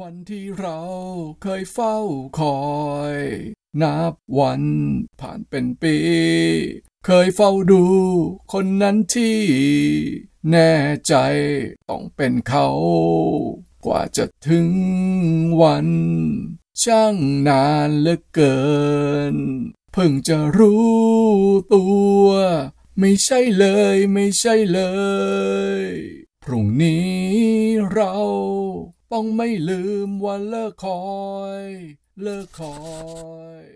วันที่เราเคยเฝ้าคอย นับวันผ่านเป็นปี เคยเฝ้าดูคนนั้นที่ แน่ใจต้องเป็นเขา กว่าจะถึงวัน ช่างนานเหลือเกิน เพิ่งจะรู้ตัว ไม่ใช่เลยไม่ใช่เลย พรุ่งนี้เราต้องไม่ลืมว่าเลิกคอย เลิกคอย